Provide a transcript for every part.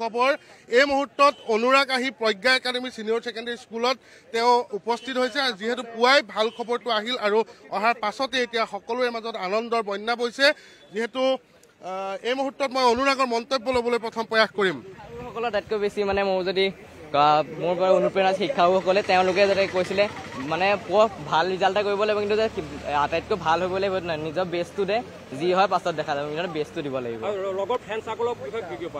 খবৰ এই মুহূৰ্তত অনুৰাগ আহি প্ৰজ্ঞা একাডেমী ছিনিয়ৰ ছেকেণ্ডেৰী স্কুলত তেওঁ উপস্থিত হৈছে আৰু যিহেতু পুৱাই ভাল খবৰটো আহিল আৰু অহাৰ পাছতে এতিয়া সকলোৰে মাজত আনন্দৰ বন্যা বৈছে যিহেতু এই মুহূৰ্তত মই অনুৰাগৰ মন্তব্য ল'বলৈ প্ৰথম প্ৰয়াস কৰিম সকলৰ আটাইতকৈ বেছি মানে মোৰ যদি মোৰ বাৰু অনুপ্ৰেৰণা শিক্ষকসকলে তেওঁলোকে যাতে কৈছিলে মানে ভাল ৰিজাল্ট এটা কৰিব লাগিব কিন্তু যে আটাইতকৈ ভাল হ'ব লাগিব নিজৰ বেষ্টটো দে যি হয় পাছত দেখা যাব নিজৰ বেষ্টটো দিব লাগিব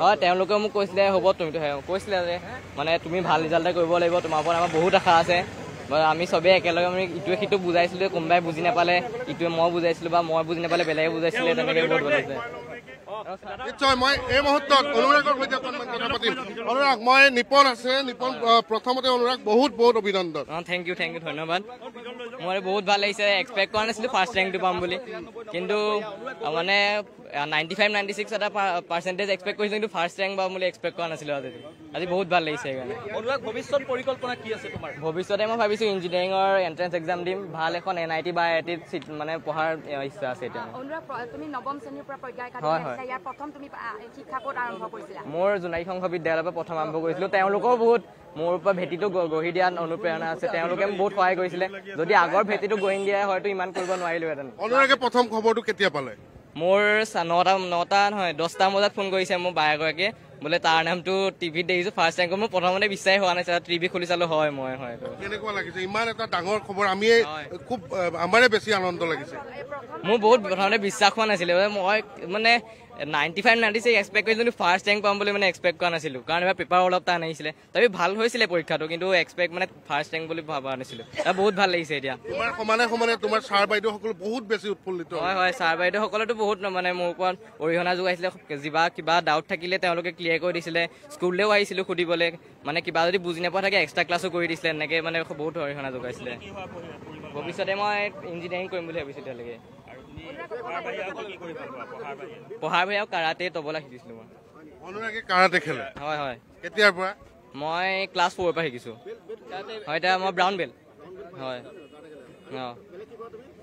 হয় তেওঁলোকে মোক কৈছিলে হ'ব তুমিতো কৈছিলে যে মানে তুমি ভাল ৰিজাল্টে কৰিব লাগিব তোমাৰ ওপৰত আমাৰ বহুত আশা আছে আমি চবেই একেলগে আমি ইটোৱে সিটোক বুজাইছিলোঁ কোনোবাই বুজি নাপালে ইটোৱে মই বুজাইছিলোঁ বা মই বুজি নাপালে বেলেগে বুজাইছিলে তেনেকৈ বহুত নিশ্চয় মই এই মুহূৰ্তত অনুৰাগৰ সৈতে কথা পাতিম অনুৰাগ মই নিপন আছে নিপন প্ৰথমতে অনুৰাগ বহুত বহুত অভিনন্দন অঁ থেংক ইউ থেংক ইউ ধন্যবাদ মোৰ বহুত ভাল লাগিছে এক্সপেক্ট কৰা নাছিলোঁ ফাৰ্ষ্ট ৰেংকটো পাম বুলি কিন্তু মানে নাইণ্টি ফাইভ নাইণ্টি ছিক্স এটা পাৰ্চেণ্টেজ এক্সপেক্ট কৰিছিলোঁ কিন্তু ফাৰ্ষ্ট ৰেংক বাৰু বুলি এক্সপেক্ট কৰা নাছিলোঁ আজি আজি বহুত ভাল লাগিছে সেইকাৰণে ভৱিষ্যত পৰিকল্পনা কি আছে তোমাৰ ভৱিষ্যতে মই ভাবিছোঁ ইঞ্জিনিয়াৰিঙৰ এণ্ট্ৰেঞ্চ এক্সাম দিম ভাল এখন এন আই টি বা আই টিত মানে পঢ়াৰ ইচ্ছা আছে এতিয়া হয় হয় মোৰ জোনাৰী সংঘ বিদ্যালয়ৰ পৰা প্ৰথম আৰম্ভ কৰিছিলোঁ তেওঁলোকৰ বহুত মোৰ পৰা ভেটিটো গঢ়ি দিয়াত অনুপ্ৰেৰণা আছে তেওঁলোকে মোক বহুত সহায় কৰিছিলে যদি আগৰ ভেটিটো গঢ়ি দিয়া হয়তো ইমান কৰিব নোৱাৰিলোঁ এটা অনুৰাগে প্ৰথম খবৰটো কেতিয়া পালে মোৰ নটা নটা নহয় দহটা বজাত ফোন কৰিছে মোৰ বায়েকগৰাকীয়ে বোলে তাৰ নামটো টিভিত দেখিছো ফাৰ্ষ্ট টাইম কৰি মোৰ প্ৰথমতে বিশ্বাস হোৱা নাই টিভি খুলি চালো হয় মই হয় মোৰ বহুত প্ৰথমতে বিশ্বাস হোৱা নাছিলে মই মানে ninety five ninety six expect কৰি যোনটো ফাৰ্ষ্ট ৰেংক পাম বুলি মানে এক্সপেক্ট কৰা নাছিলোঁ কাৰণ এইবাৰ পেপাৰ অলপ টান আহিছিলে তাৰপিছত ভাল হৈছিলে পৰীক্ষাটো কিন্তু এক্সপেক্ট মানে ফাৰ্ষ্ট ৰেংক বুলি ভবা নাছিলোঁ তাৰ বহুত ভাল লাগিছে এতিয়া সমানে সমানে তোমাৰ ছাৰ বাইদেউসকল বহুত বেছি উৎফুল্লিত হয় হয় ছাৰ বাইদেউসকলেতো বহুত মানে মোৰ ওপৰত অৰিহণা যোগাইছিলে যিবা কিবা ডাউট থাকিলে তেওঁলোকে ক্লিয়াৰ কৰি দিছিলে স্কুললৈও আহিছিলোঁ সুধিবলৈ মানে কিবা যদি বুজি নাপাওঁ থাকে এক্সট্ৰা ক্লাছো কৰি দিছিলে এনেকৈ মানে বহুত অৰিহণা যোগাইছিলে ভৱিষ্যতে মই ইঞ্জিনিয়াৰিং কৰিম বুলি ভাবিছোঁ এতিয়ালৈকে পঢ়াৰ বাহিৰে কাৰাটে তবলা শিকিছিলো মই মই ক্লাছ ফ'ৰৰ পৰা শিকিছো হয় এতিয়া মই ব্ৰাউন বেল হয় অঁ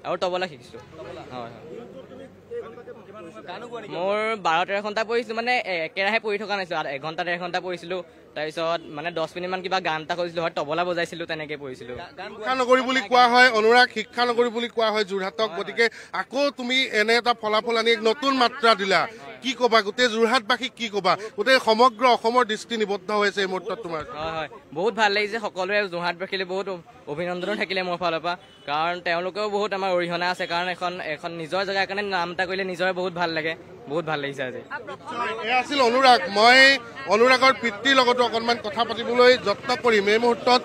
আৰু তবলা শিকিছো হয় হয় মোৰ বাৰ তেৰ ঘণ্টা পঢ়িছিলোঁ মানে একেৰাহে পঢ়ি থকা নাছিলোঁ এঘণ্টা ডেৰ ঘণ্টা পঢ়িছিলোঁ তাৰপিছত মানে দহ মিনিটমান কিবা গান এটা কৰিছিলোঁ হয় তবলা বজাইছিলোঁ তেনেকৈ পঢ়িছিলোঁ শিক্ষা নগৰী বুলি কোৱা হয় অনুৰাগ শিক্ষা নগৰী বুলি কোৱা হয় যোৰহাটক গতিকে আকৌ তুমি এনে এটা ফলাফল আনি এক নতুন মাত্ৰা দিলা কি কবা গোটেই যোৰহাটবাসীক কি কবা গোটেই সমগ্ৰ অসমৰ দৃষ্টি নিবদ্ধ হৈছে এই মুহূৰ্তত তোমাৰ হয় হয় বহুত ভাল লাগিছে সকলোৱে যোৰহাটবাসীলৈ বহুত অভিনন্দনো থাকিলে মোৰ ফালৰ পৰা কাৰণ তেওঁলোকেও বহুত আমাৰ অৰিহণা আছে কাৰণ এখন এখন নিজৰ জেগাৰ কাৰণে নাম এটা কৰিলে নিজৰে বহুত ভাল লাগে বহুত ভাল লাগিছে আজি এয়া আছিল অনুৰাগ মই অনুৰাগৰ পিতৃৰ লগতো অকণমান কথা পাতিবলৈ যত্ন কৰিম এই মুহূৰ্তত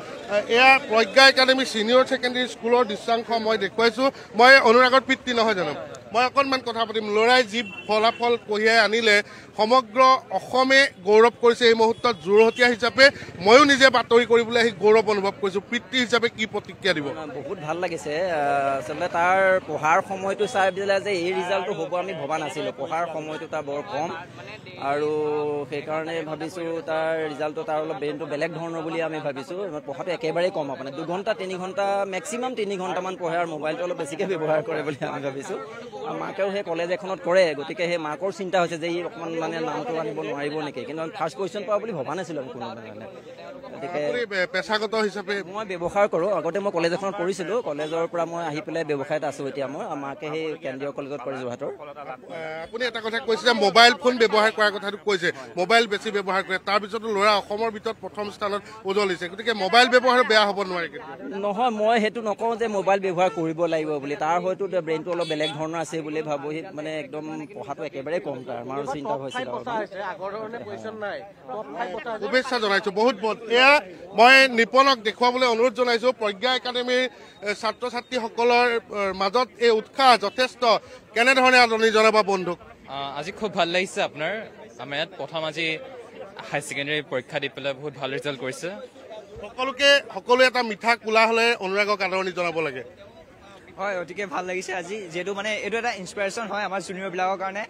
এয়া প্ৰজ্ঞা একাডেমী ছিনিয়ৰ ছেকেণ্ডেৰী স্কুলৰ দৃশ্যাংশ মই দেখুৱাইছোঁ মই অনুৰাগৰ পিতৃ নহয় জানো মই অকণমান কথা পাতিম ল'ৰাই যি ফলাফল কঢ়িয়াই আনিলে সমগ্ৰ অসমে গৌৰৱ কৰিছে এই মুহূৰ্তত যোৰহতীয়া হিচাপে ময়ো নিজে বাতৰি কৰিবলৈ আহি গৌৰৱ অনুভৱ কৰিছোঁ পিতৃ হিচাপে কি প্ৰতিক্ৰিয়া দিব বহুত ভাল লাগিছে আচলতে তাৰ পঢ়াৰ সময়টো চাই পেলাই যে এই ৰিজাল্টটো হ'ব আমি ভবা নাছিলোঁ পঢ়াৰ সময়টো তাৰ বৰ কম আৰু সেইকাৰণে ভাবিছোঁ তাৰ ৰিজাল্টটো তাৰ অলপ ব্ৰেইনটো বেলেগ ধৰণৰ বুলি আমি ভাবিছোঁ পঢ়াটো একেবাৰেই কম আপোনাৰ দুঘণ্টা তিনি ঘণ্টা মেক্সিমাম তিনি ঘণ্টামান পঢ়ে আৰু মোবাইলটো অলপ বেছিকৈ ব্যৱহাৰ কৰে বুলি আমি ভাবিছোঁ মাকেও সেই কলেজ এখনত কৰে গতিকে সেই মাকৰ চিন্তা হৈছে যে ই অকণমান মানে নামটো আনিব নোৱাৰিব নেকি কিন্তু আমি ফাৰ্ষ্ট পজিশ্যন পাওঁ বুলি ভবা নাছিলোঁ আমি কোনো মানে পেচাগত হিচাপে মই ব্যৱসায় কৰোঁ আগতে মই কলেজ এখন পঢ়িছিলোঁ কলেজৰ পৰা মই আহি পেলাই ব্যৱসায়ত আছোঁ এতিয়া মই মাকে সেই কেন্দ্ৰীয় কলেজত পঢ়ে যোৰহাটৰ আপুনি এটা কথা কৈছে যে মোবাইল ফোন ব্যৱহাৰ কৰাৰ কথাটো কৈছে মোবাইল বেছি ব্যৱহাৰ কৰে তাৰপিছতো ল'ৰা অসমৰ ভিতৰত প্ৰথম স্থানত উজলিছে গতিকে মোবাইল ব্যৱহাৰ বেয়া হ'ব নোৱাৰে নহয় মই সেইটো নকওঁ যে মোবাইল ব্যৱহাৰ কৰিব লাগিব বুলি তাৰ হয়তো ব্ৰেইনটো অলপ বেলেগ ধৰণৰ আছে বুলি ভাবোঁ মানে একদম পঢ়াটো একেবাৰে কম তাৰ আমাৰো চিন্তা হৈছে শুভেচ্ছা জনাইছোঁ বহুত বহুত এয়া মই নিপনক দেখুৱাবলৈ অনুৰোধ জনাইছোঁ প্ৰজ্ঞা একাডেমীৰ ছাত্ৰ ছাত্ৰীসকলৰ মাজত এই উৎসাহ যথেষ্ট কেনেধৰণে আদৰণি জনাবা বন্ধুক আজি খুব ভাল লাগিছে আপোনাৰ আমাৰ ইয়াত প্ৰথম আজি হায়াৰ ছেকেণ্ডেৰী পৰীক্ষা দি পেলাই বহুত ভাল ৰিজাল্ট কৰিছে সকলোকে সকলোৱে এটা মিঠা কোলাহলে অনুৰাগক আদৰণি জনাব লাগে হয় অতিকে ভাল লাগিছে আজি যিহেতু মানে এইটো এটা ইনস্পিৰেশ্যন হয় আমাৰ জুনিয়ৰবিলাকৰ কাৰণে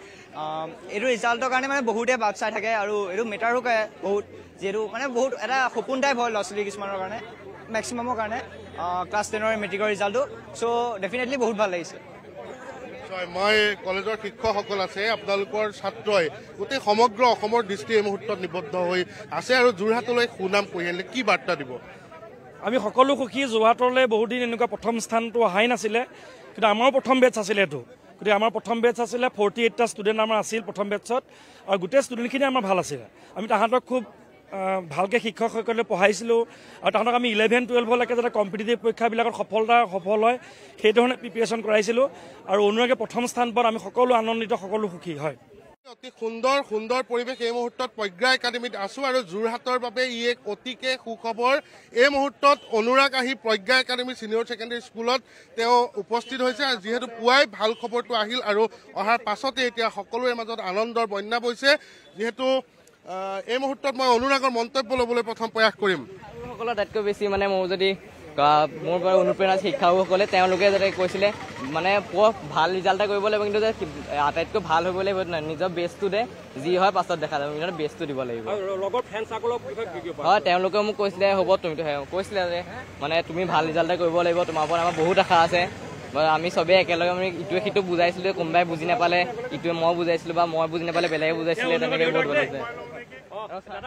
এইটো ৰিজাল্টৰ কাৰণে মানে বহুতে বাট চাই থাকে আৰু এইটো মেটাৰো কৰে বহুত যিহেতু মানে বহুত এটা সপোন টাইপ হয় ল'ৰা ছোৱালী কিছুমানৰ কাৰণে মেক্সিমামৰ কাৰণে ক্লাছ টেনৰ মেট্ৰিকৰ ৰিজাল্টটো চ' ডেফিনেটলি বহুত ভাল লাগিছে হয় মই কলেজৰ শিক্ষকসকল আছে আপোনালোকৰ ছাত্ৰই গোটেই সমগ্ৰ অসমৰ দৃষ্টি এই মুহূৰ্তত নিবদ্ধ হৈ আছে আৰু যোৰহাটলৈ সুনাম কঢ়িয়াই আনিলে কি বাৰ্তা দিব আমি সকলো সুখী যোৰহাটলৈ বহুত দিন এনেকুৱা প্ৰথম স্থানটো অহাই নাছিলে কিন্তু আমাৰো প্ৰথম বেটছ আছিলে এইটো গতিকে আমাৰ প্ৰথম বেটছ আছিলে ফৰ্টি এইটটা ষ্টুডেণ্ট আমাৰ আছিল প্ৰথম বেটছত আৰু গোটেই ষ্টুডেণ্টখিনি আমাৰ ভাল আছিলে আমি তাহাঁতক খুব ভালকৈ শিক্ষকসকলে পঢ়াইছিলোঁ আৰু তাহাঁতক আমি ইলেভেন টুৱেলভলৈকে যাতে কম্পিটিটিভ পৰীক্ষাবিলাকত সফলতা সফল হয় সেইধৰণে প্ৰিপেৰেশ্যন কৰাইছিলোঁ আৰু অনুৰাগে প্ৰথম স্থান পোৱাত আমি সকলো আনন্দিত সকলো সুখী হয় অতি সুন্দৰ সুন্দৰ পৰিৱেশ এই মুহূৰ্তত প্ৰজ্ঞা একাডেমীত আছো আৰু যোৰহাটৰ বাবে ই এক অতিকে সুখবৰ এই মুহূৰ্তত অনুৰাগ আহি প্ৰজ্ঞা একাডেমি ছিনিয়ৰ ছেকেণ্ডেৰী স্কুলত তেওঁ উপস্থিত হৈছে আৰু যিহেতু পুৱাই ভাল খবৰটো আহিল আৰু অহাৰ পাছতে এতিয়া সকলোৰে মাজত আনন্দৰ বন্যা বৈছে যিহেতু এই মুহূৰ্তত মই অনুৰাগৰ মন্তব্য ল'বলৈ প্ৰথম প্ৰয়াস কৰিম সকলৰ আটাইতকৈ বেছি মানে মোৰ যদি মোৰ বাৰু অনুপ্ৰেৰণা শিক্ষকসকলে তেওঁলোকে যাতে কৈছিলে মানে ভাল ৰিজাল্ট এটা কৰিব লাগিব কিন্তু যে আটাইতকৈ ভাল হ'ব লাগিব নিজৰ বেষ্টটো দে যি হয় পাছত দেখা যাব কিন্তু বেষ্টটো দিব লাগিব হয় তেওঁলোকে মোক কৈছিলে হ'ব তুমিতো কৈছিলে যে মানে তুমি ভাল ৰিজাল্ট ৰিজাল্টে কৰিব লাগিব তোমাৰ ওপৰত আমাৰ বহুত আশা আছে আমি চবেই একেলগে আমি ইটোৱে সিটো বুজাইছিলোঁ কোনোবাই বুজি নাপালে ইটোৱে মই বুজাইছিলোঁ বা মই বুজি নাপালে বেলেগে বুজাইছিলোঁ তেনেকৈ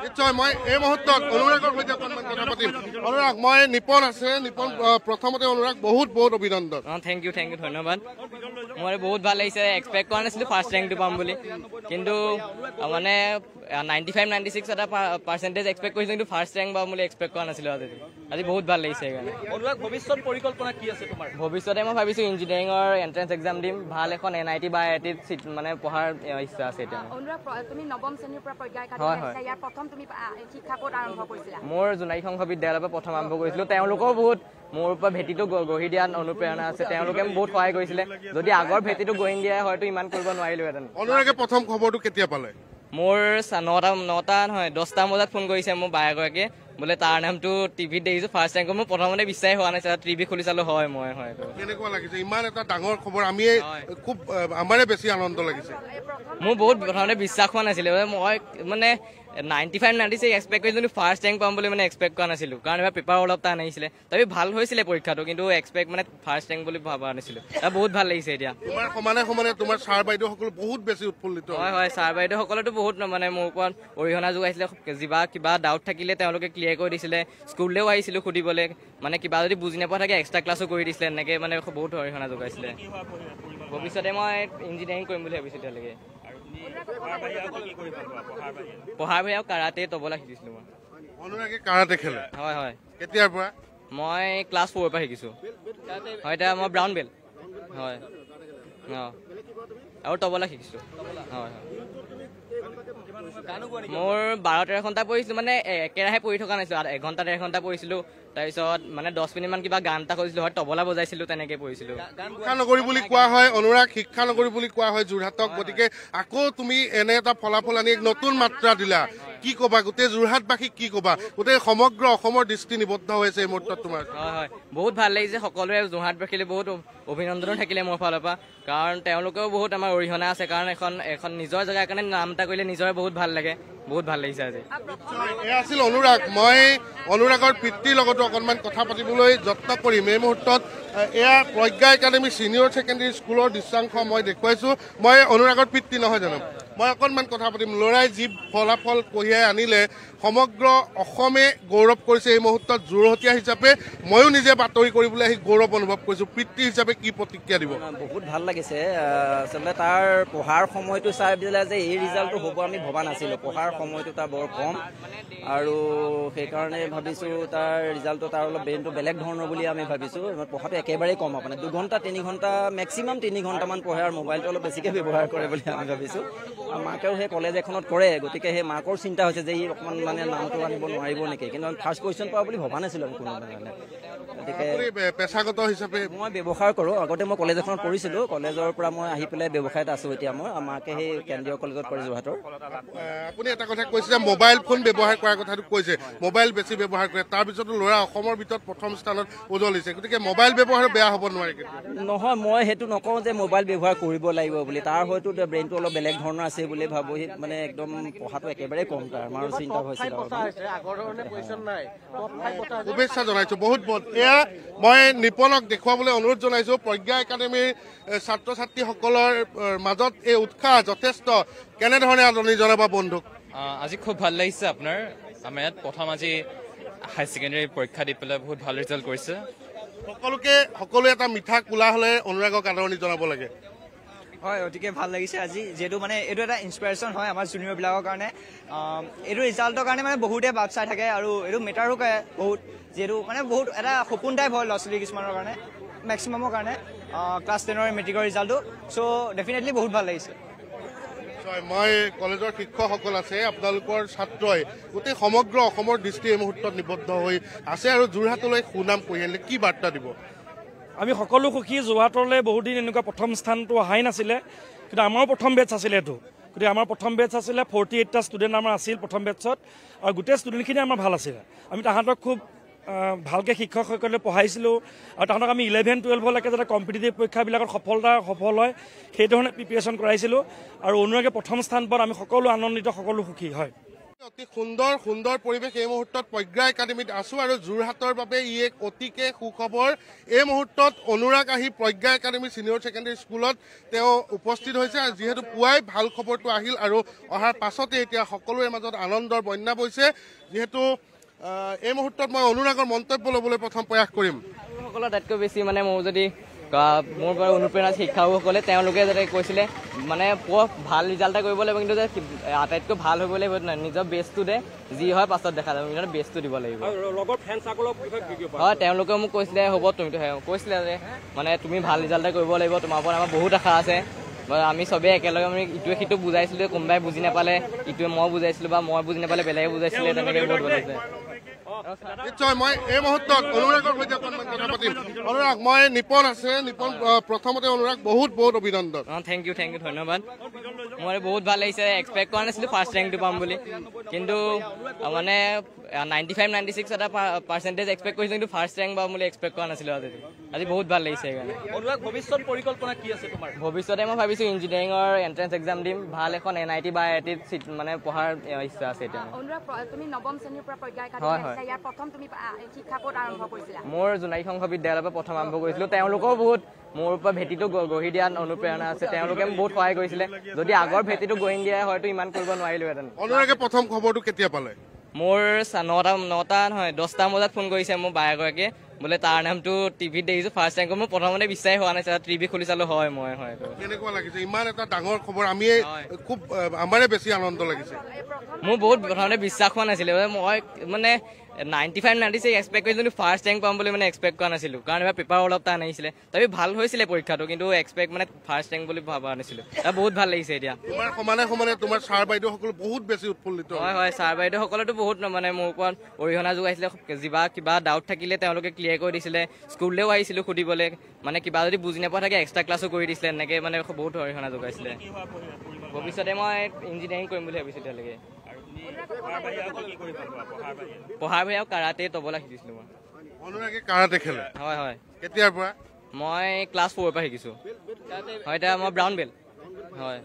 নিশ্চয় মই এই মুহূৰ্তত অনুৰাগৰ সৈতে সন্মান পাতিম অনুৰাগ মই নিপন আছে নিপন প্ৰথমতে অনুৰাগ বহুত বহুত অভিনন্দন অঁ থেংক ইউ থেংক ইউ ধন্যবাদ মোৰ বহুত ভাল লাগিছে এক্সপেক্ট কৰা নাছিলোঁ ফাৰ্ষ্ট ৰেংকটো পাম বুলি কিন্তু মানে নাইণ্টি ফাইভ নাইণ্টি ছিক্স এটা পাৰ্চেণ্টেজ এক্সপেক্ট কৰিছিলোঁ কিন্তু ফাৰ্ষ্ট ৰেংক বাৰু মোলৈ এক্সপেক্ট কৰা নাছিলোঁ আজি আজি বহুত ভাল লাগিছে সেইকাৰণে ভৱিষ্যত পৰিকল্পনা কি আছে তোমাৰ ভৱিষ্যতে মই ভাবিছোঁ ইঞ্জিনিয়াৰিঙৰ এণ্ট্ৰেঞ্চ এক্সাম দিম ভাল এখন এন আই টি বা আই আই টিত মানে পঢ়াৰ ইচ্ছা আছে এতিয়া মোৰ জোনাৰী সংঘ বিদ্যালয়ৰ পৰা প্ৰথম আৰম্ভ কৰিছিলোঁ তেওঁলোকৰ বহুত মোৰ পৰা ভেটিটো গঢ়ি দিয়াত অনুপ্ৰেৰণা আছে তেওঁলোকে বহুত সহায় কৰিছিলে যদি আগৰ ভেটিটো গঢ়ি দিয়া হয়তো ইমান কৰিব নোৱাৰিলোঁ হেঁতেন অনুৰাগে প্ৰথম খবৰটো কেতিয়া পালে ফোন কৰিছে মোৰ বায়েকগৰাকীয়ে বোলে তাৰ নামটো টিভিত দেখিছো ফাৰ্ষ্ট টাইম মোৰ প্ৰথমতে বিশ্বাসে হোৱা নাছিলে টিভি খুলি চালো হয় মই হয় মোৰ বহুত প্ৰথমতে বিশ্বাস হোৱা নাছিলে মই মানে ninety five ninety six expect কৰিছিলোঁ ফাৰ্ষ্ট ৰেংক পাম বুলি মানে এক্সপেক্ট কৰা নাছিলোঁ কাৰণ এবাৰ পেপাৰ অলপ টান আহিছিলে তাৰপিছত ভাল হৈছিলে পৰীক্ষাটো কিন্তু এক্সপেক্ট মানে ফাৰ্ষ্ট ৰেংক বুলি ভবা নাছিলোঁ বহুত ভাল লাগিছে এতিয়া সমানে সমানে তোমাৰ ছাৰ বাইদেউসকল বহুত বেছি উৎফুল্লিত হয় হয় ছাৰ বাইদেউসকলেতো বহুত মানে মোৰ ওপৰত অৰিহণা যোগাইছিলে যিবা কিবা ডাউট থাকিলে তেওঁলোকে ক্লিয়াৰ কৰি দিছিলে স্কুললৈও আহিছিলোঁ সুধিবলৈ মানে কিবা যদি বুজি নাপাওঁ থাকে এক্সট্ৰা ক্লাছো কৰি দিছিলে এনেকৈ মানে বহুত অৰিহণা যোগাইছিলে ভৱিষ্যতে মই ইঞ্জিনিয়াৰিং কৰিম বুলি ভাবিছোঁ এতিয়ালৈকে পঢ়াৰ বাহিৰে কাৰাটে তবলা শিকিছিলো মই অনুৰাগে কাৰাটে খেলে হয় হয় কেতিয়াৰ পৰা মই ক্লাছ ফ'ৰৰ পৰা শিকিছোঁ হয় এতিয়া মই ব্ৰাউন বেল হয় অঁ আৰু তবলা শিকিছোঁ হয় হয় মোৰ বাৰ তেৰ ঘণ্টা পঢ়িছিলোঁ মানে একেৰাহে পঢ়ি থকা নাছিলোঁ এঘণ্টা ডেৰ ঘণ্টা পঢ়িছিলোঁ তাৰপিছত মানে দহ মিনিটমান কিবা গান এটা কৰিছিলোঁ হয় তবলা বজাইছিলোঁ তেনেকৈ পঢ়িছিলোঁ শিক্ষা নগৰী বুলি কোৱা হয় অনুৰাগ শিক্ষা নগৰী বুলি কোৱা হয় যোৰহাটক গতিকে আকৌ তুমি এনে এটা ফলাফল আনি এক নতুন মাত্ৰা দিলা কি কবা গোটেই যোৰহাটবাসীক কি কবা গোটেই সমগ্ৰ অসমৰ দৃষ্টি নিবদ্ধ হৈছে এই মুহূৰ্তত তোমাৰ হয় হয় বহুত ভাল লাগিছে সকলোৱে যোৰহাটবাসীলৈ বহুত অভিনন্দনো থাকিলে মোৰ ফালৰ পৰা কাৰণ তেওঁলোকেও বহুত আমাৰ অৰিহণা আছে কাৰণ এখন এখন নিজৰ জেগাৰ কাৰণে নাম এটা কৰিলে নিজৰে বহুত ভাল লাগে বহুত ভাল লাগিছে আজি এয়া আছিল অনুৰাগ মই অনুৰাগৰ পিতৃৰ লগতো অকণমান কথা পাতিবলৈ যত্ন কৰিম এই মুহূৰ্তত এয়া প্ৰজ্ঞা একাডেমী ছিনিয়ৰ ছেকেণ্ডেৰী স্কুলৰ দৃশ্যাংশ মই দেখুৱাইছোঁ মই অনুৰাগৰ পিতৃ নহয় জানো মই অকণমান কথা পাতিম ল'ৰাই যি ফলাফল কঢ়িয়াই আনিলে সমগ্ৰ অসমে গৌৰৱ কৰিছে এই মুহূৰ্তত জোৰহতীয়া হিচাপে ময়ো নিজে বাতৰি কৰিবলৈ আহি গৌৰৱ অনুভৱ কৰিছোঁ পিতৃ হিচাপে কি প্ৰতিক্ৰিয়া দিব বহুত ভাল লাগিছে আচলতে তাৰ পঢ়াৰ সময়টো চাই পেলাই যে এই ৰিজাল্টটো হ'ব আমি ভবা নাছিলোঁ পঢ়াৰ সময়টো তাৰ বৰ কম আৰু সেইকাৰণে ভাবিছোঁ তাৰ ৰিজাল্টটো তাৰ অলপ ব্ৰেইনটো বেলেগ ধৰণৰ বুলি আমি ভাবিছোঁ পঢ়াটো একেবাৰেই কম আপোনাৰ দুঘণ্টা তিনি ঘণ্টা মেক্সিমাম তিনি ঘণ্টামান পঢ়ে আৰু মোবাইলটো অলপ বেছিকৈ ব্যৱহাৰ কৰে বুলি আমি ভাবিছোঁ মাকেও সেই কলেজ এখনত কৰে গতিকে সেই মাকৰ চিন্তা হৈছে যে ই অকণমান মানে নামটো আনিব নোৱাৰিব নেকি কিন্তু ফাৰ্ষ্ট কুৱেশ্যন পাওঁ বুলি ভবা নাছিলোঁ আমি কোনো মানে গতিকে হিচাপে মই ব্যৱসায় কৰোঁ আগতে মই কলেজ এখন পঢ়িছিলোঁ কলেজৰ পৰা মই আহি পেলাই ব্যৱসায়ত আছোঁ এতিয়া মই আমাকে সেই কেন্দ্ৰীয় কলেজত কৰে যোৰহাটৰ আপুনি এটা কথা কৈছে যে মোবাইল ফোন ব্যৱহাৰ কৰাৰ কথাটো কৈছে মোবাইল বেছি ব্যৱহাৰ কৰে তাৰপিছতো ল'ৰা অসমৰ ভিতৰত প্ৰথম স্থানত উজলিছে গতিকে মোবাইল ব্যৱহাৰ বেয়া হ'ব নোৱাৰে নহয় মই সেইটো নকওঁ যে মোবাইল ব্যৱহাৰ কৰিব লাগিব বুলি তাৰ হয়তো ব্ৰেইনটো অলপ বেলেগ ধৰণৰ আছে বুলি ভাবোঁ মানে একদম পঢ়াটো একেবাৰে কম তাৰ আমাৰ চিন্তা হৈছে শুভেচ্ছা জনাইছোঁ বহুত বহুত এয়া মই নিপনক দেখুৱাবলৈ অনুৰোধ জনাইছোঁ প্ৰজ্ঞা একাডেমীৰ ছাত্ৰ ছাত্ৰীসকলৰ মাজত এই উৎসাহ যথেষ্ট কেনেধৰণে আদৰণি জনাবা বন্ধুক আজি খুব ভাল লাগিছে আপোনাৰ আমাৰ ইয়াত প্ৰথম আজি হাই ছেকেণ্ডেৰী পৰীক্ষা দি পেলাই বহুত ভাল ৰিজাল্ট কৰিছে সকলোকে সকলোৱে এটা মিঠা কোলা হ'লে অনুৰাগক আদৰণি জনাব লাগে হয় অতিকে ভাল লাগিছে আজি যিহেতু মানে এইটো এটা ইনস্পিৰেশ্যন হয় আমাৰ জুনিয়ৰবিলাকৰ কাৰণে এইটো ৰিজাল্টৰ কাৰণে মানে বহুতে বাট চাই থাকে আৰু এইটো মেটাৰো কৰে বহুত যিহেতু মানে বহুত এটা সপোন টাইপ হয় ল'ৰা ছোৱালী কিছুমানৰ কাৰণে মেক্সিমামৰ কাৰণে ক্লাছ টেনৰ মেট্ৰিকৰ ৰিজাল্টটো চ' ডেফিনেটলি বহুত ভাল লাগিছে হয় মই কলেজৰ শিক্ষকসকল আছে আপোনালোকৰ ছাত্ৰই গোটেই সমগ্ৰ অসমৰ দৃষ্টি এই মুহূৰ্তত নিবদ্ধ হৈ আছে আৰু যোৰহাটলৈ সুনাম কঢ়িয়াই কি বাৰ্তা দিব আমি সকলো সুখী যোৰহাটলৈ বহুদিন এনেকুৱা প্ৰথম স্থানটো অহাই নাছিলে কিন্তু আমাৰো প্ৰথম বেটছ আছিলে এইটো গতিকে আমাৰ প্ৰথম বেটছ আছিলে ফৰ্টি এইটটা ষ্টুডেণ্ট আমাৰ আছিল প্ৰথম বেটছত আৰু গোটেই ষ্টুডেণ্টখিনি আমাৰ ভাল আছিলে আমি তাহাঁতক খুব ভালকৈ শিক্ষকসকলে পঢ়াইছিলোঁ আৰু তাহাঁতক আমি ইলেভেন টুৱেলভলৈকে যাতে কম্পিটিটিভ পৰীক্ষাবিলাকত সফলতা সফল হয় সেইধৰণে প্ৰিপেৰেশ্যন কৰাইছিলোঁ আৰু অনুৰাগে প্ৰথম স্থান পোৱাত আমি সকলো আনন্দিত সকলো সুখী হয় অতি সুন্দৰ সুন্দৰ পৰিৱেশ এই মুহূৰ্তত প্ৰজ্ঞা একাডেমীত আছোঁ আৰু যোৰহাটৰ বাবে ই এক অতিকে সুখবৰ এই মুহূৰ্তত অনুৰাগ আহি প্ৰজ্ঞা একাডেমি ছিনিয়ৰ ছেকেণ্ডেৰী স্কুলত তেওঁ উপস্থিত হৈছে আৰু যিহেতু পুৱাই ভাল খবৰটো আহিল আৰু অহাৰ পাছতে এতিয়া সকলোৰে মাজত আনন্দৰ বন্যা বৈছে যিহেতু এই মুহূৰ্তত মই অনুৰাগৰ মন্তব্য ল'বলৈ প্ৰথম প্ৰয়াস কৰিম আটাইতকৈ বেছি মানে মোৰ যদি মোৰ বাৰু অনুপ্ৰেৰণা শিক্ষকসকলে তেওঁলোকে যাতে কৈছিলে মানে ভাল ৰিজাল্ট এটা কৰিব লাগিব কিন্তু যে আটাইতকৈ ভাল হ'ব লাগিব নিজৰ বেষ্টটো দে যি হয় পাছত দেখা যাব নিজৰ বেষ্টটো দিব লাগিব হয় তেওঁলোকে মোক কৈছিলে হ'ব তুমিতো কৈছিলে যে মানে তুমি ভাল ৰিজাল্ট এটা কৰিব লাগিব তোমাৰ ওপৰত আমাৰ বহুত আশা আছে আমি চবেই একেলগে আমি ইটোৱে সিটো বুজাইছিলোঁ কোনোবাই বুজি নাপালে ইটোৱে মই বুজাইছিলোঁ বা মই বুজি নাপালে বেলেগে বুজাইছিলোঁ তেনেকৈ নিশ্চয় মই এই মুহূৰ্তত অনুৰাগৰ সৈতে কথা পাতিম অনুৰাগ মই নিপন আছে নিপন প্ৰথমতে অনুৰাগ বহুত বহুত অভিনন্দন থেংক ইউ থেংক ইউ ধন্যবাদ মানে বহুত ভাল লাগিছে এক্সপেক্ট কৰা নাছিলোঁ ফাৰ্ষ্ট ৰেংকটো পাম বুলি কিন্তু মানে নাইণ্টি ফাইভ নাইণ্টি ছিক্স এটা পাৰ্চেণ্টেজ এক্সপেক্ট কৰিছিলোঁ কিন্তু ফাৰ্ষ্ট ৰেংক পাম বুলি এক্সপেক্ট কৰা নাছিলোঁ আজি আজি বহুত ভাল লাগিছে সেইকাৰণে ভৱিষ্যত পৰিকল্পনা কি আছে তোমাৰ ভৱিষ্যতে মই ভাবিছোঁ ইঞ্জিনিয়াৰিঙৰ এণ্ট্ৰেঞ্চ এক্সাম দিম ভাল এখন এন আই টি বা এটিত চিট মানে পঢ়াৰ ইচ্ছা আছে এতিয়া হয় হয় মোৰ জোনাৰী সংঘ বিদ্যালয়ৰ পৰা প্ৰথম আৰম্ভ কৰিছিলোঁ তেওঁলোকেও বহুত মোৰ পৰা ভেটিটো গঢ়ি দিয়াত অনুপ্ৰেৰণা আছে তেওঁলোকে বহুত সহায় কৰিছিলে যদি আগৰ ভেটিটো গঢ়ি দিয়াই হয়তো ইমান কৰিব নোৱাৰিলোহেঁতেন খবৰটো কেতিয়া পালে মোৰ নটা নটা নহয় দহটা বজাত ফোন কৰিছে মোৰ বায়েকগৰাকীয়ে বোলে তাৰ নামটো টিভিত দেখিছো ফাৰ্ষ্ট টাইম মোৰ প্ৰথমতে বিশ্বাস হোৱা নাছিল টিভি খুলি চালো হয় মই হয় মোৰ বহুত প্ৰথমতে বিশ্বাস হোৱা নাছিলে মই মানে ninety five ninety six expect কৰিছিলোঁ কিন্তু ফাৰ্ষ্ট ৰেংক পাম বুলি মানে এক্সপেক্ট কৰা নাছিলোঁ কাৰণ এইবাৰ পেপাৰ অলপ টান আহিছিলে তাৰপি ভাল হৈছিলে পৰীক্ষাটো কিন্তু এক্সপেক্ট মানে ফাৰ্ষ্ট ৰেংক বুলি ভবা নাছিলোঁ তাৰ বহুত ভাল লাগিছে এতিয়া তোমাৰ ছাৰ বাইদেউসকল বহুত বেছি উৎফুল্লিত হয় হয় ছাৰ বাইদেউসকলেতো বহুত মানে মোৰ ওপৰত অৰিহণা যোগাইছিলে যিবা কিবা ডাউট থাকিলে তেওঁলোকে ক্লিয়াৰ কৰি দিছিলে স্কুললৈও আহিছিলোঁ সুধিবলৈ মানে কিবা যদি বুজি নাপোৱা থাকে এক্সট্ৰা ক্লাছো কৰি দিছিলে এনেকৈ মানে বহুত অৰিহণা যোগাইছিলে ভৱিষ্যতে মই ইঞ্জিনিয়াৰিং কৰিম বুলি ভাবিছোঁ এতিয়ালৈকে পঢ়াৰ বাহিৰে কাৰাটে তবলা শিকিছিলো মই মই ক্লাছ ফ'ৰৰ পৰা শিকিছোঁ হয় এতিয়া মই ব্ৰাউন বেল হয়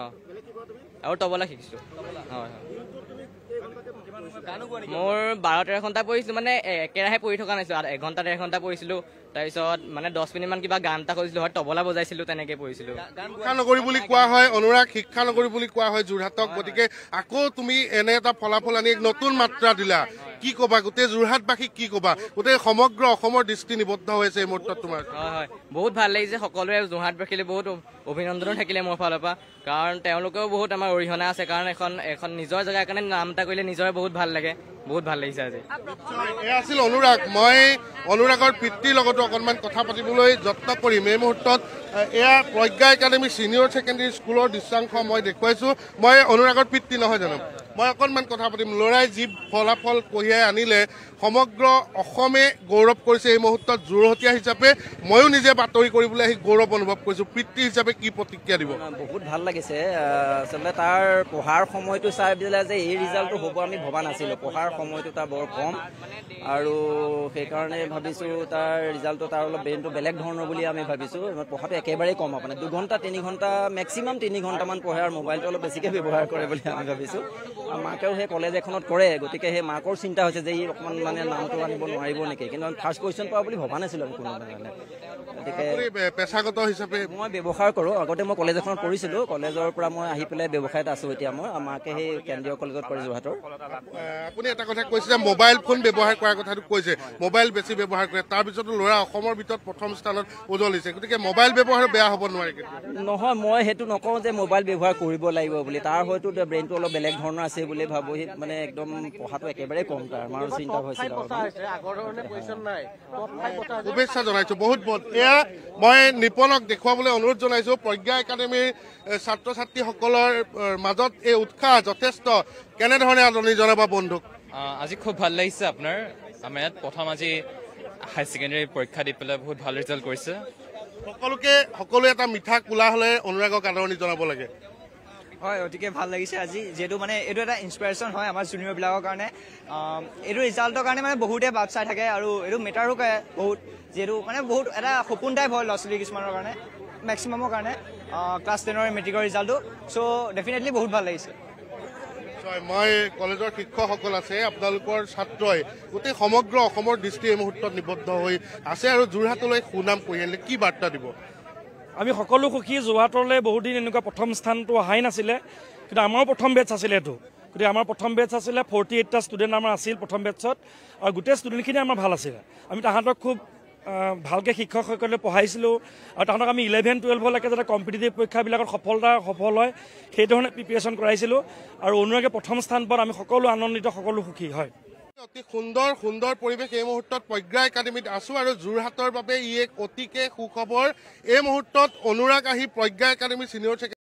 অঁ আৰু তবলা শিকিছোঁ হয় হয় মোৰ বাৰ তেৰ ঘণ্টা পঢ়িছিলোঁ মানে একেৰাহে পঢ়ি থকা নাছিলোঁ এঘণ্টা ডেৰ ঘণ্টা পঢ়িছিলোঁ তাৰপিছত মানে দহ মিনিটমান কিবা গান এটা কৰিছিলোঁ হয় তবলা বজাইছিলোঁ তেনেকৈ পঢ়িছিলোঁ শিক্ষা নগৰী বুলি কোৱা হয় অনুৰাগ শিক্ষা নগৰী বুলি কোৱা হয় যোৰহাটক গতিকে আকৌ তুমি এনে এটা ফলাফল আনি এক নতুন মাত্ৰা দিলা কি কবা গোটেই যোৰহাটবাসীক কি কবা গোটেই সমগ্ৰ অসমৰ দৃষ্টি নিবদ্ধ হৈছে এই মুহূৰ্তত তোমাৰ হয় হয় বহুত ভাল লাগিছে সকলোৱে যোৰহাটবাসীলৈ বহুত অভিনন্দনো থাকিলে মোৰ ফালৰ পৰা কাৰণ তেওঁলোকেও বহুত আমাৰ অৰিহণা আছে কাৰণ এখন এখন নিজৰ জেগাৰ কাৰণে নাম এটা কৰিলে নিজৰে বহুত ভাল লাগে বহুত ভাল লাগিছে আজি এয়া আছিল অনুৰাগ মই অনুৰাগৰ পিতৃৰ লগতো অকণমান কথা পাতিবলৈ যত্ন কৰিম এই মুহূৰ্তত এয়া প্ৰজ্ঞা একাডেমী ছিনিয়ৰ ছেকেণ্ডেৰী স্কুলৰ দৃশ্যাংশ মই দেখুৱাইছোঁ মই অনুৰাগৰ পিতৃ নহয় জানো মই অকণমান কথা পাতিম ল'ৰাই যি ফলাফল কঢ়িয়াই আনিলে সমগ্ৰ অসমে গৌৰৱ কৰিছে এই মুহূৰ্তত যোৰহতীয়া হিচাপে ময়ো নিজে বাতৰি কৰিবলৈ আহি গৌৰৱ অনুভৱ কৰিছোঁ পিতৃ হিচাপে কি প্ৰতিক্ৰিয়া দিব বহুত ভাল লাগিছে আচলতে তাৰ পঢ়াৰ সময়টো চাই পেলাই যে এই ৰিজাল্টটো হ'ব আমি ভবা নাছিলোঁ পঢ়াৰ সময়টো তাৰ বৰ কম আৰু সেইকাৰণে ভাবিছোঁ তাৰ ৰিজাল্টটো তাৰ অলপ ব্ৰেইনটো বেলেগ ধৰণৰ বুলি আমি ভাবিছোঁ পঢ়াটো একেবাৰেই কম মানে দুঘণ্টা তিনি ঘণ্টা মেক্সিমাম তিনি ঘণ্টামান পঢ়ে আৰু মোবাইলটো অলপ বেছিকৈ ব্যৱহাৰ কৰে বুলি মাকেও সেই কলেজ এখনত কৰে গতিকে সেই মাকৰ চিন্তা হৈছে যে ই অকণমান মানে নামটো আনিব নোৱাৰিব নেকি কিন্তু আমি ফাৰ্ষ্ট পজিশ্যন পাওঁ বুলি ভবা নাছিলোঁ আমি কোনো মানে গতিকে পেচাগত হিচাপে মই ব্যৱহাৰ কৰোঁ আগতে মই কলেজ এখনত পঢ়িছিলোঁ কলেজৰ পৰা মই আহি পেলাই ব্যৱসায়ত আছোঁ এতিয়া মই মাকে সেই কেন্দ্ৰীয় কলেজত কৰে যোৰহাটৰ আপুনি এটা কথা কৈছে যে মোবাইল ফোন ব্যৱহাৰ কৰাৰ কথাটো কৈছে মোবাইল বেছি ব্যৱহাৰ কৰে তাৰপিছতো ল'ৰা অসমৰ ভিতৰত প্ৰথম স্থানত উজলিছে গতিকে মোবাইল ব্যৱহাৰ বেয়া হ'ব নোৱাৰে নহয় মই সেইটো নকওঁ যে মোবাইল ব্যৱহাৰ কৰিব লাগিব বুলি তাৰ হয়তো ব্ৰেইনটো অলপ বেলেগ ধৰণৰ আছে আছে বুলি ভাবো মানে একদম পঢ়াটো একেবাৰে কম তাৰ আমাৰ চিন্তা হৈছিল শুভেচ্ছা জনাইছো বহুত বহুত এয়া মই নিপনক দেখুৱাবলৈ অনুৰোধ জনাইছো প্ৰজ্ঞা একাডেমীৰ ছাত্ৰ ছাত্ৰীসকলৰ মাজত এই উৎসাহ যথেষ্ট কেনেধৰণে আদৰণি জনাব বন্ধুক আজি খুব ভাল লাগিছে আপোনাৰ আমাৰ প্ৰথম আজি হাই ছেকেণ্ডেৰী পৰীক্ষা দি পেলাই বহুত ভাল ৰিজাল্ট কৰিছে সকলোকে সকলোৱে এটা মিঠা কোলাহলে অনুৰাগক আদৰণি জনাব লাগে হয় অতিকে ভাল লাগিছে আজি যিহেতু মানে এইটো এটা ইনস্পিৰেশ্যন হয় আমাৰ জুনিয়ৰবিলাকৰ কাৰণে এইটো ৰিজাল্টৰ কাৰণে মানে বহুতে বাট চাই থাকে আৰু এইটো মেটাৰো কৰে বহুত যিহেতু মানে বহুত এটা সপোন টাইপ হয় ল'ৰা ছোৱালী কিছুমানৰ কাৰণে মেক্সিমামৰ কাৰণে ক্লাছ টেনৰ মেট্ৰিকৰ ৰিজাল্টটো চ' ডেফিনেটলি বহুত ভাল লাগিছে হয় মই কলেজৰ শিক্ষকসকল আছে আপোনালোকৰ ছাত্ৰই গোটেই সমগ্ৰ অসমৰ দৃষ্টি এই মুহূৰ্তত নিবদ্ধ হৈ আছে আৰু যোৰহাটলৈ সুনাম কঢ়িয়াই কি বাৰ্তা দিব আমি সকলো সুখী যোৰহাটলৈ বহুত দিন এনেকুৱা প্ৰথম স্থানটো অহাই নাছিলে কিন্তু আমাৰো প্ৰথম বেটছ আছিলে এইটো গতিকে আমাৰ প্ৰথম বেটছ আছিলে ফৰ্টি এইটটা ষ্টুডেণ্ট আমাৰ আছিল প্ৰথম বেটছত আৰু গোটেই ষ্টুডেণ্টখিনি আমাৰ ভাল আছিলে আমি তাহাঁতক খুব ভালকৈ শিক্ষকসকলে পঢ়াইছিলোঁ আৰু তাহাঁতক আমি ইলেভেন টুৱেলভলৈকে যাতে কম্পিটিটিভ পৰীক্ষাবিলাকত সফলতা সফল হয় সেইধৰণে প্ৰিপেৰেশ্যন কৰাইছিলোঁ আৰু অনুৰাগে প্ৰথম স্থান পোৱাত আমি সকলো আনন্দিত সকলো সুখী হয় অতি সুন্দৰ সুন্দৰ পৰিৱেশ এই মুহূৰ্তত প্ৰজ্ঞা একাডেমীত আছো আৰু যোৰহাটৰ বাবে ই এক অতিকে সুখবৰ এই মুহূৰ্তত অনুৰাগ আহি প্ৰজ্ঞা একাডেমি ছিনিয়ৰ